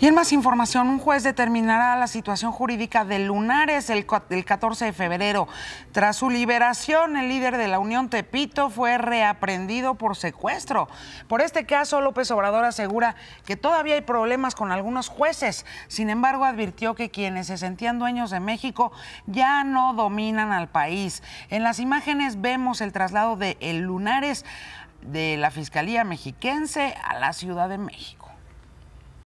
Y en más información, un juez determinará la situación jurídica de Lunares el, 14 de febrero. Tras su liberación, el líder de la Unión Tepito fue reaprendido por secuestro. Por este caso, López Obrador asegura que todavía hay problemas con algunos jueces. Sin embargo, advirtió que quienes se sentían dueños de México ya no dominan al país. En las imágenes vemos el traslado de el Lunares de la Fiscalía Mexiquense a la Ciudad de México.